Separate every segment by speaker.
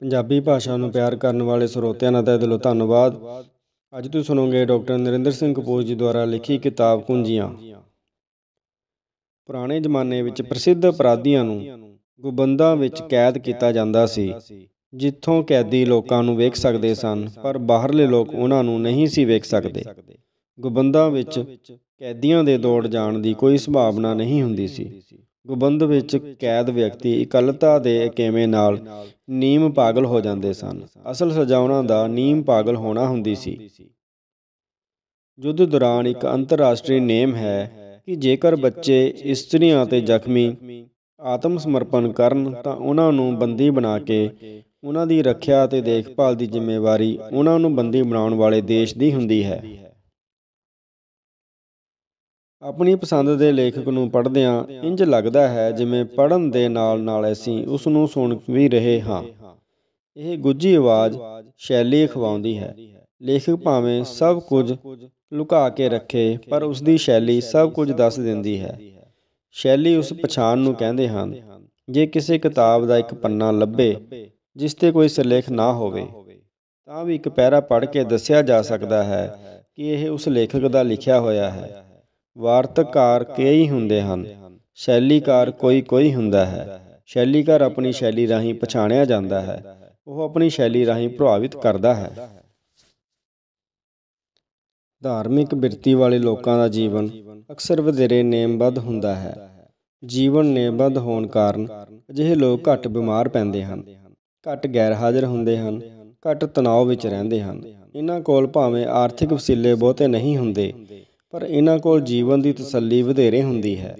Speaker 1: ਪੰਜਾਬੀ ਭਾਸ਼ਾ ਨੂੰ ਪਿਆਰ ਕਰਨ ਵਾਲੇ ਸਰੋਤਿਆਂ ਦਾ ਤਹਿ ਦਿਲੋਂ ਧੰਨਵਾਦ ਅੱਜ ਤੁਸੀਂ ਸੁਣੋਗੇ ਡਾਕਟਰ ਨਰਿੰਦਰ ਸਿੰਘ ਕਪੂਰ ਜੀ ਦੁਆਰਾ ਲਿਖੀ ਕਿਤਾਬ ਕੁੰਜੀਆਂ ਪੁਰਾਣੇ ਜ਼ਮਾਨੇ ਵਿੱਚ ਪ੍ਰਸਿੱਧ ਅਪਰਾਧੀਆਂ ਨੂੰ ਗੁਬੰਦਾਂ ਵਿੱਚ ਕੈਦ ਕੀਤਾ ਜਾਂਦਾ ਸੀ ਜਿੱਥੋਂ ਕੈਦੀ ਲੋਕਾਂ ਨੂੰ ਵੇਖ ਸਕਦੇ ਸਨ ਪਰ ਬਾਹਰਲੇ ਲੋਕ ਉਹਨਾਂ ਨੂੰ ਨਹੀਂ ਸੀ ਵੇਖ ਸਕਦੇ ਗੁਬੰਦਾਂ ਵਿੱਚ ਕੈਦੀਆਂ ਦੇ ਦੌੜ ਜਾਣ ਦੀ ਕੋਈ ਸੰਭਾਵਨਾ ਨਹੀਂ ਹੁੰਦੀ ਸੀ ਗੁੰਬਦ ਵਿੱਚ ਕੈਦ ਵਿਅਕਤੀ ਇਕੱਲਤਾ ਦੇ ਇਕੇਵੇਂ ਨਾਲ ਨੀਮ ਪਾਗਲ ਹੋ ਜਾਂਦੇ ਸਨ ਅਸਲ ਸਜ਼ਾ ਉਹਨਾਂ ਦਾ ਨੀਮ ਪਾਗਲ ਹੋਣਾ ਹੁੰਦੀ ਸੀ ਯੁੱਧ ਦੌਰਾਨ ਇੱਕ ਅੰਤਰਰਾਸ਼ਟਰੀ ਨੇਮ ਹੈ ਕਿ ਜੇਕਰ ਬੱਚੇ ਇਸਤਰੀਆਂ ਤੇ ਜ਼ਖਮੀ ਆਤਮ ਸਮਰਪਣ ਕਰਨ ਤਾਂ ਉਹਨਾਂ ਨੂੰ ਬੰਦੀ ਬਣਾ ਕੇ ਉਹਨਾਂ ਦੀ ਰੱਖਿਆ ਤੇ ਦੇਖਭਾਲ ਦੀ ਜ਼ਿੰਮੇਵਾਰੀ ਉਹਨਾਂ ਨੂੰ ਬੰਦੀ ਬਣਾਉਣ ਵਾਲੇ ਦੇਸ਼ ਦੀ ਹੁੰਦੀ ਹੈ ਆਪਣੀ ਪਸੰਦ ਦੇ ਲੇਖਕ ਨੂੰ ਪੜ੍ਹਦਿਆਂ ਇੰਜ ਲੱਗਦਾ ਹੈ ਜਿਵੇਂ ਪੜ੍ਹਨ ਦੇ ਨਾਲ-ਨਾਲ ਅਸੀਂ ਉਸ ਨੂੰ ਸੁਣ ਵੀ ਰਹੇ ਹਾਂ। ਇਹ ਗੁੱਜੀ ਆਵਾਜ਼ ਸ਼ੈਲੀ ਖਵਾਉਂਦੀ ਹੈ। ਲੇਖਕ ਭਾਵੇਂ ਸਭ ਕੁਝ ਲੁਕਾ ਕੇ ਰੱਖੇ, ਪਰ ਉਸ ਦੀ ਸ਼ੈਲੀ ਸਭ ਕੁਝ ਦੱਸ ਦਿੰਦੀ ਹੈ। ਸ਼ੈਲੀ ਉਸ ਪਛਾਣ ਨੂੰ ਕਹਿੰਦੇ ਹਨ। ਜੇ ਕਿਸੇ ਕਿਤਾਬ ਦਾ ਇੱਕ ਪੰਨਾ ਲੱਭੇ, ਜਿਸ 'ਤੇ ਕੋਈ ਸਿਰਲੇਖ ਨਾ ਹੋਵੇ, ਤਾਂ ਵੀ ਇੱਕ ਪੈਰਾ ਪੜ੍ਹ ਕੇ ਦੱਸਿਆ ਜਾ ਸਕਦਾ ਹੈ ਕਿ ਇਹ ਉਸ ਲੇਖਕ ਦਾ ਲਿਖਿਆ ਹੋਇਆ ਹੈ। ਵਾਰਤਕਾਰ ਕਈ ਹੁੰਦੇ ਹਨ ਸ਼ੈਲੀਕਾਰ ਕੋਈ ਕੋਈ ਹੁੰਦਾ ਹੈ ਸ਼ੈਲੀਕਾਰ ਆਪਣੀ ਸ਼ੈਲੀ ਰਾਹੀਂ ਪਛਾਣਿਆ ਜਾਂਦਾ ਹੈ ਉਹ ਆਪਣੀ ਸ਼ੈਲੀ ਰਾਹੀਂ ਪ੍ਰਭਾਵਿਤ ਕਰਦਾ ਹੈ ਧਾਰਮਿਕ ਬਿਰਤੀ ਵਾਲੇ ਲੋਕਾਂ ਦਾ ਜੀਵਨ ਅਕਸਰ ਵਧੇਰੇ ਨੇਮਬੱਧ ਹੁੰਦਾ ਹੈ ਜੀਵਨ ਨੇਮਬੱਧ ਹੋਣ ਕਾਰਨ ਅਜਿਹੇ ਲੋਕ ਘੱਟ ਬਿਮਾਰ ਪੈਂਦੇ ਹਨ ਘੱਟ ਗੈਰ ਹਾਜ਼ਰ ਹੁੰਦੇ ਹਨ ਘੱਟ ਤਣਾਅ ਵਿੱਚ ਰਹਿੰਦੇ ਹਨ ਇਹਨਾਂ ਕੋਲ ਭਾਵੇਂ ਆਰਥਿਕ ਵਸੀਲੇ ਬਹੁਤੇ ਨਹੀਂ ਹੁੰਦੇ ਪਰ ਇਹਨਾਂ ਕੋਲ ਜੀਵਨ ਦੀ ਤਸੱਲੀ ਵਧੇਰੇ ਹੁੰਦੀ ਹੈ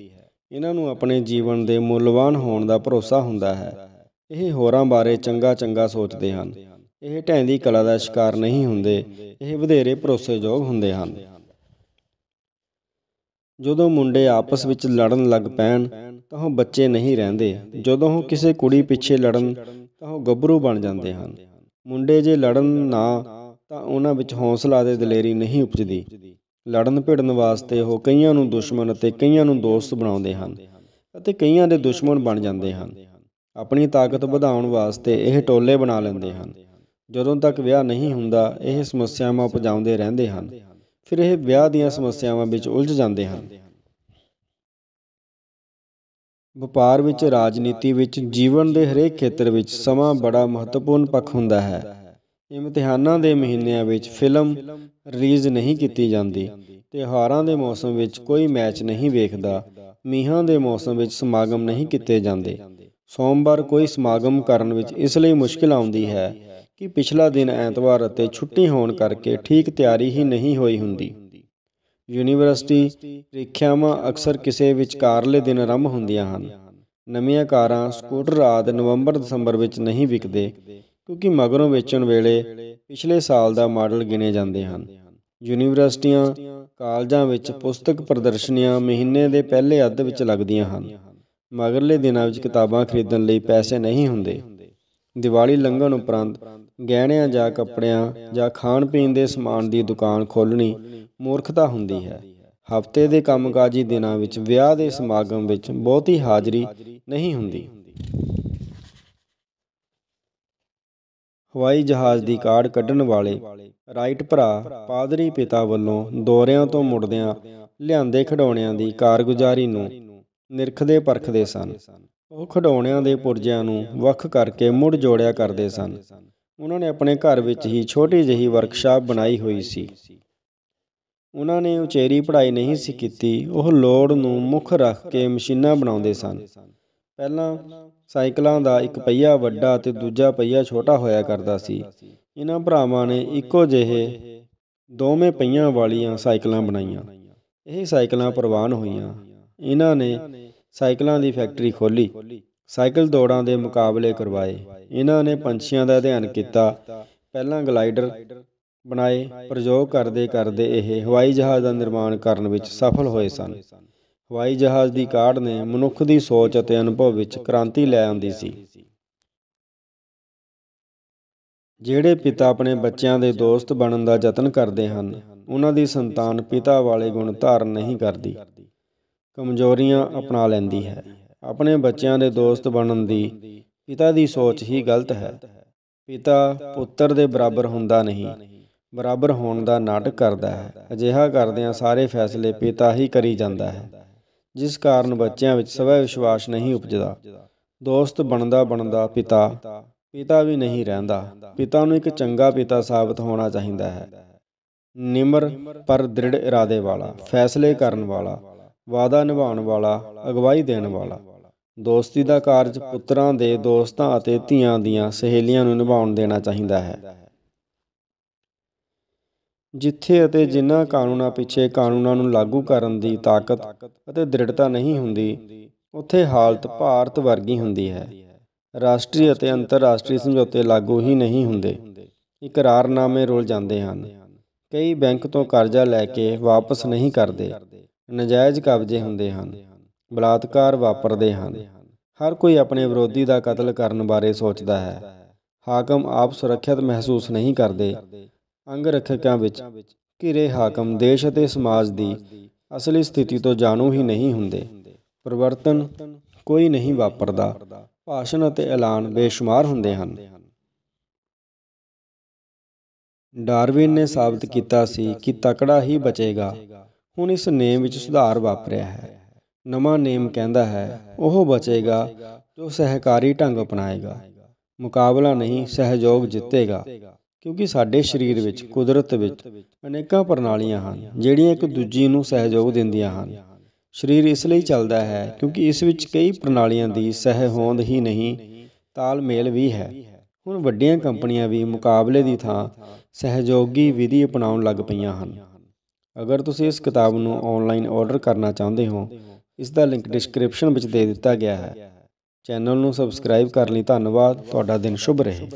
Speaker 1: ਇਹਨਾਂ ਨੂੰ ਆਪਣੇ ਜੀਵਨ ਦੇ ਮੁੱਲਵਾਨ ਹੋਣ ਦਾ ਭਰੋਸਾ ਹੁੰਦਾ ਹੈ ਇਹ ਹੋਰਾਂ ਬਾਰੇ ਚੰਗਾ ਚੰਗਾ ਸੋਚਦੇ ਹਨ ਇਹ ਢੈਂਦੀ ਕਲਾ ਦਾ ਸ਼ਿਕਾਰ ਨਹੀਂ ਹੁੰਦੇ ਇਹ ਵਧੇਰੇ ਭਰੋਸੇਯੋਗ ਹੁੰਦੇ ਹਨ ਜਦੋਂ ਮੁੰਡੇ ਆਪਸ ਵਿੱਚ ਲੜਨ ਲੱਗ ਪੈਣ ਤਾਂ ਉਹ ਬੱਚੇ ਨਹੀਂ ਰਹਿੰਦੇ ਜਦੋਂ ਉਹ ਕਿਸੇ ਕੁੜੀ ਪਿੱਛੇ ਲੜਨ ਤਾਂ ਉਹ ਗੱਭਰੂ ਬਣ ਜਾਂਦੇ ਹਨ ਮੁੰਡੇ ਜੇ ਲੜਨ ਨਾ ਤਾਂ ਉਹਨਾਂ ਵਿੱਚ ਹੌਸਲਾ ਤੇ ਦਲੇਰੀ ਨਹੀਂ ਉਪਜਦੀ ਲੜਨ ਭਿੜਨ ਵਾਸਤੇ ਉਹ ਕਈਆਂ ਨੂੰ ਦੁਸ਼ਮਣ ਅਤੇ ਕਈਆਂ ਨੂੰ ਦੋਸਤ ਬਣਾਉਂਦੇ ਹਨ ਅਤੇ ਕਈਆਂ ਦੇ ਦੁਸ਼ਮਣ ਬਣ ਜਾਂਦੇ ਹਨ ਆਪਣੀ ਤਾਕਤ ਵਧਾਉਣ ਵਾਸਤੇ ਇਹ ਟੋਲੇ ਬਣਾ ਲੈਂਦੇ ਹਨ ਜਦੋਂ ਤੱਕ ਵਿਆਹ ਨਹੀਂ ਹੁੰਦਾ ਇਹ ਸਮੱਸਿਆਵਾਂ ਉਪਜਾਉਂਦੇ ਰਹਿੰਦੇ ਹਨ ਫਿਰ ਇਹ ਵਿਆਹ ਦੀਆਂ ਸਮੱਸਿਆਵਾਂ ਵਿੱਚ ਉਲਝ ਜਾਂਦੇ ਹਨ ਵਪਾਰ ਵਿੱਚ ਰਾਜਨੀਤੀ ਵਿੱਚ ਜੀਵਨ ਦੇ ਹਰੇਕ ਖੇਤਰ ਵਿੱਚ ਸਮਾਂ ਬੜਾ ਮਹੱਤਵਪੂਰਨ ਪੱਖ ਹੁੰਦਾ ਹੈ ਇਮਤਿਹਾਨਾਂ ਦੇ ਮਹੀਨਿਆਂ ਵਿੱਚ ਫਿਲਮ ਰਿਲੀਜ਼ ਨਹੀਂ ਕੀਤੀ ਜਾਂਦੀ ਤਿਉਹਾਰਾਂ ਦੇ ਮੌਸਮ ਵਿੱਚ ਕੋਈ ਮੈਚ ਨਹੀਂ ਵੇਖਦਾ ਮੀਹਾਂ ਦੇ ਮੌਸਮ ਵਿੱਚ ਸਮਾਗਮ ਨਹੀਂ ਕੀਤੇ ਜਾਂਦੇ ਸੋਮਵਾਰ ਕੋਈ ਸਮਾਗਮ ਕਰਨ ਵਿੱਚ ਇਸ ਲਈ ਮੁਸ਼ਕਲ ਆਉਂਦੀ ਹੈ ਕਿ ਪਿਛਲਾ ਦਿਨ ਐਤਵਾਰ ਅਤੇ ਛੁੱਟੀ ਹੋਣ ਕਰਕੇ ਠੀਕ ਤਿਆਰੀ ਹੀ ਨਹੀਂ ਹੋਈ ਹੁੰਦੀ ਯੂਨੀਵਰਸਿਟੀ ਪ੍ਰੀਖਿਆਵਾਂ ਅਕਸਰ ਕਿਸੇ ਵਿਚਕਾਰਲੇ ਦਿਨ ਆਰੰਭ ਹੁੰਦੀਆਂ ਹਨ ਨਵੀਆਂ ਕਾਰਾਂ ਸਕੂਟਰ ਆਦ ਨਵੰਬਰ ਦਸੰਬਰ ਵਿੱਚ ਨਹੀਂ ਵਿਕਦੇ ਕਿਉਂਕਿ ਮਗਰੋਂ ਵੇਚਣ ਵੇਲੇ ਪਿਛਲੇ ਸਾਲ ਦਾ ਮਾਡਲ ਗਿਨੇ ਜਾਂਦੇ ਹਨ ਯੂਨੀਵਰਸਿਟੀਆਂ ਕਾਲਜਾਂ ਵਿੱਚ ਪੁਸਤਕ ਪ੍ਰਦਰਸ਼ਨੀਆਂ ਮਹੀਨੇ ਦੇ ਪਹਿਲੇ ਅੱਧ ਵਿੱਚ ਲੱਗਦੀਆਂ ਹਨ ਮਗਰਲੇ ਦਿਨਾਂ ਵਿੱਚ ਕਿਤਾਬਾਂ ਖਰੀਦਣ ਲਈ ਪੈਸੇ ਨਹੀਂ ਹੁੰਦੇ ਦੀਵਾਲੀ ਲੰਘਣ ਉਪਰੰਤ ਗਹਿਣਿਆਂ ਜਾਂ ਕੱਪੜਿਆਂ ਜਾਂ ਖਾਣ ਪੀਣ ਦੇ ਸਮਾਨ ਦੀ ਦੁਕਾਨ ਖੋਲਣੀ ਮੂਰਖਤਾ ਹੁੰਦੀ ਹੈ ਹਫਤੇ ਦੇ ਕੰਮਕਾਜੀ ਦਿਨਾਂ ਵਿੱਚ ਵਿਆਹ ਦੇ ਸਮਾਗਮ ਵਿੱਚ ਬਹੁਤੀ ਹਾਜ਼ਰੀ ਨਹੀਂ ਹੁੰਦੀ ਹਵਾਈ ਜਹਾਜ਼ ਦੀ ਕਾਢ ਕੱਢਣ ਵਾਲੇ ਰਾਈਟ ਭਰਾ ਪਾਦਰੀ ਪਿਤਾ ਵੱਲੋਂ ਦੌਰਿਆਂ ਤੋਂ ਮੁੜਦਿਆਂ ਲਿਆਂਦੇ ਖਡੌਣਿਆਂ ਦੀ ਕਾਰਗੁਜ਼ਾਰੀ ਨੂੰ ਨਿਰਖਦੇ ਪਰਖਦੇ ਸਨ ਉਹ ਖਡੌਣਿਆਂ ਦੇ ਪੁਰਜਿਆਂ ਨੂੰ ਵੱਖ ਕਰਕੇ ਮੁੜ ਜੋੜਿਆ ਕਰਦੇ ਸਨ ਉਹਨਾਂ ਨੇ ਆਪਣੇ ਘਰ ਵਿੱਚ ਹੀ ਛੋਟੀ ਜਹੀ ਵਰਕਸ਼ਾਪ ਬਣਾਈ ਹੋਈ ਸੀ ਉਹਨਾਂ ਨੇ ਉਚੇਰੀ ਪੜ੍ਹਾਈ ਨਹੀਂ ਸੀ ਕੀਤੀ ਉਹ ਲੋੜ ਨੂੰ ਮੁੱਖ ਰੱਖ ਕੇ ਮਸ਼ੀਨਾਂ ਬਣਾਉਂਦੇ ਸਨ ਪਹਿਲਾਂ ਸਾਈਕਲਾਂ ਦਾ ਇੱਕ ਪਹੀਆ ਵੱਡਾ ਤੇ ਦੂਜਾ ਪਹੀਆ ਛੋਟਾ ਹੋਇਆ ਕਰਦਾ ਸੀ ਇਹਨਾਂ ਭਰਾਵਾਂ ਨੇ ਇੱਕੋ ਜਿਹੇ ਦੋਵੇਂ ਪਹੀਆਂ ਵਾਲੀਆਂ ਸਾਈਕਲਾਂ ਬਣਾਈਆਂ ਇਹ ਸਾਈਕਲਾਂ ਪ੍ਰਵਾਨ ਹੋਈਆਂ ਇਹਨਾਂ ਨੇ ਸਾਈਕਲਾਂ ਦੀ ਫੈਕਟਰੀ ਖੋਲੀ ਸਾਈਕਲ ਦੌੜਾਂ ਦੇ ਮੁਕਾਬਲੇ ਕਰਵਾਏ ਇਹਨਾਂ ਨੇ ਪੰਛੀਆਂ ਦਾ ਅਧਿਐਨ ਕੀਤਾ ਪਹਿਲਾਂ ਗਲਾਈਡਰ ਬਣਾਏ ਪ੍ਰਯੋਗ ਕਰਦੇ ਕਰਦੇ ਇਹ ਹਵਾਈ ਜਹਾਜ਼ ਦਾ ਨਿਰਮਾਣ ਕਰਨ ਵਿੱਚ ਸਫਲ ਹੋਏ ਸਨ ਹਵਾਈ ਜਹਾਜ਼ ਦੀ ਕਾਢ ਨੇ ਮਨੁੱਖ ਦੀ ਸੋਚ ਅਤੇ ਅਨੁਭਵ ਵਿੱਚ ਕ੍ਰਾਂਤੀ ਲੈ ਆਂਦੀ ਸੀ ਜਿਹੜੇ ਪਿਤਾ ਆਪਣੇ ਬੱਚਿਆਂ ਦੇ ਦੋਸਤ ਬਣਨ ਦਾ ਯਤਨ ਕਰਦੇ ਹਨ ਉਹਨਾਂ ਦੀ ਸੰਤਾਨ ਪਿਤਾ ਵਾਲੇ ਗੁਣ ਧਾਰਨ ਨਹੀਂ ਕਰਦੀ ਕਮਜ਼ੋਰੀਆਂ ਅਪਣਾ ਲੈਂਦੀ ਹੈ ਆਪਣੇ ਬੱਚਿਆਂ ਦੇ ਦੋਸਤ ਬਣਨ ਦੀ ਪਿਤਾ ਦੀ ਸੋਚ ਹੀ ਗਲਤ ਹੈ ਪਿਤਾ ਪੁੱਤਰ ਦੇ ਬਰਾਬਰ ਹੁੰਦਾ ਨਹੀਂ ਬਰਾਬਰ ਹੋਣ ਦਾ ਨਾਟਕ ਕਰਦਾ ਹੈ ਅਜਿਹਾ ਕਰਦਿਆਂ ਸਾਰੇ ਫੈਸਲੇ ਪਿਤਾ ਹੀ ਕਰੀ ਜਾਂਦਾ ਹੈ ਜਿਸ ਕਾਰਨ ਬੱਚਿਆਂ ਵਿੱਚ ਸਵੈ ਵਿਸ਼ਵਾਸ ਨਹੀਂ ਉਪਜਦਾ ਦੋਸਤ ਬਣਦਾ ਬਣਦਾ ਪਿਤਾ ਪਿਤਾ ਵੀ ਨਹੀਂ ਰਹਿੰਦਾ ਪਿਤਾ ਨੂੰ ਇੱਕ ਚੰਗਾ ਪਿਤਾ ਸਾਬਤ ਹੋਣਾ ਚਾਹੀਦਾ ਹੈ ਨਿਮਰ ਪਰ ਦ੍ਰਿੜ ਇਰਾਦੇ ਵਾਲਾ ਫੈਸਲੇ ਕਰਨ ਵਾਲਾ ਵਾਦਾ ਨਿਭਾਉਣ ਵਾਲਾ ਅਗਵਾਈ ਦੇਣ ਵਾਲਾ ਦੋਸਤੀ ਦਾ ਕਾਰਜ ਪੁੱਤਰਾਂ ਦੇ ਦੋਸਤਾਂ ਅਤੇ ਧੀਆਂ ਦੀਆਂ ਸਹੇਲੀਆਂ ਨੂੰ ਨਿਭਾਉਣ ਦੇਣਾ ਚਾਹੀਦਾ ਹੈ ਜਿੱਥੇ ਅਤੇ ਜਿਨ੍ਹਾਂ ਕਾਨੂੰਨਾਂ ਪਿੱਛੇ ਕਾਨੂੰਨਾਂ ਨੂੰ ਲਾਗੂ ਕਰਨ ਦੀ ਤਾਕਤ ਅਤੇ ਦ੍ਰਿੜਤਾ ਨਹੀਂ ਹੁੰਦੀ ਉੱਥੇ ਹਾਲਤ ਭਾਰਤ ਵਰਗੀ ਹੁੰਦੀ ਹੈ ਰਾਸ਼ਟਰੀ ਅਤੇ ਅੰਤਰਰਾਸ਼ਟਰੀ ਸਮਝੌਤੇ ਲਾਗੂ ਹੀ ਨਹੀਂ ਹੁੰਦੇ ਇਕਰਾਰਨਾਮੇ ਰੁਲ ਜਾਂਦੇ ਹਨ ਕਈ ਬੈਂਕ ਤੋਂ ਕਰਜ਼ਾ ਲੈ ਕੇ ਵਾਪਸ ਨਹੀਂ ਕਰਦੇ ਨਜਾਇਜ਼ ਕਬਜ਼ੇ ਹੁੰਦੇ ਹਨ ਬਲਾਤਕਾਰ ਵਾਪਰਦੇ ਹਨ ਹਰ ਕੋਈ ਆਪਣੇ ਵਿਰੋਧੀ ਦਾ ਕਤਲ ਕਰਨ ਬਾਰੇ ਸੋਚਦਾ ਹੈ ਹਾਕਮ ਆਪ ਸੁਰੱਖਿਅਤ ਮਹਿਸੂਸ ਨਹੀਂ ਕਰਦੇ ਅੰਗ ਰੱਖਿਆਂ ਵਿੱਚ ਘਿਰੇ ਹਾਕਮ ਦੇਸ਼ ਅਤੇ ਸਮਾਜ ਦੀ ਅਸਲੀ ਸਥਿਤੀ ਤੋਂ ਜਾਣੂ ਹੀ ਨਹੀਂ ਹੁੰਦੇ ਪਰਿਵਰਤਨ ਕੋਈ ਨਹੀਂ ਵਾਪਰਦਾ ਭਾਸ਼ਣ ਅਤੇ ਐਲਾਨ ਬੇਸ਼ੁਮਾਰ ਹੁੰਦੇ ਹਨ ਡਾਰਵਿਨ ਨੇ ਸਾਬਤ ਕੀਤਾ ਸੀ ਕਿ ਤਕੜਾ ਹੀ ਬਚੇਗਾ ਹੁਣ ਇਸ ਨੇਮ ਵਿੱਚ ਸੁਧਾਰ ਵਾਪਰਿਆ ਹੈ ਨਵਾਂ ਨੇਮ ਕਹਿੰਦਾ ਹੈ ਉਹ ਬਚੇਗਾ ਜੋ ਸਹਿਕਾਰੀ ਢੰਗ ਅਪਣਾਏਗਾ ਮੁਕਾਬਲਾ ਨਹੀਂ ਸਹਿਯੋਗ ਜਿੱਤੇਗਾ ਕਿਉਂਕਿ ਸਾਡੇ ਸਰੀਰ ਵਿੱਚ ਕੁਦਰਤ ਵਿੱਚ ਅਨੇਕਾਂ ਪ੍ਰਣਾਲੀਆਂ ਹਨ ਜਿਹੜੀਆਂ ਇੱਕ ਦੂਜੀ ਨੂੰ ਸਹਿਯੋਗ ਦਿੰਦੀਆਂ ਹਨ ਸਰੀਰ ਇਸ ਲਈ ਚੱਲਦਾ ਹੈ ਕਿਉਂਕਿ ਇਸ ਵਿੱਚ ਕਈ ਪ੍ਰਣਾਲੀਆਂ ਦੀ ਸਹਿਹੋਂਦ ਹੀ ਨਹੀਂ ਤਾਲਮੇਲ ਵੀ ਹੈ ਹੁਣ ਵੱਡੀਆਂ ਕੰਪਨੀਆਂ ਵੀ ਮੁਕਾਬਲੇ ਦੀ ਥਾਂ ਸਹਿਯੋਗੀ ਵਿਧੀ ਅਪਣਾਉਣ ਲੱਗ ਪਈਆਂ ਹਨ ਅਗਰ ਤੁਸੀਂ ਇਸ ਕਿਤਾਬ ਨੂੰ ਆਨਲਾਈਨ ਆਰਡਰ ਕਰਨਾ ਚਾਹੁੰਦੇ ਹੋ ਇਸ ਦਾ ਲਿੰਕ ਡਿਸਕ੍ਰਿਪਸ਼ਨ ਵਿੱਚ ਦੇ ਦਿੱਤਾ ਗਿਆ ਹੈ ਚੈਨਲ ਨੂੰ ਸਬਸਕ੍ਰਾਈਬ ਕਰਨ ਲਈ ਧੰਨਵਾਦ ਤੁਹਾਡਾ ਦਿਨ ਸ਼ੁਭ ਰਹੇ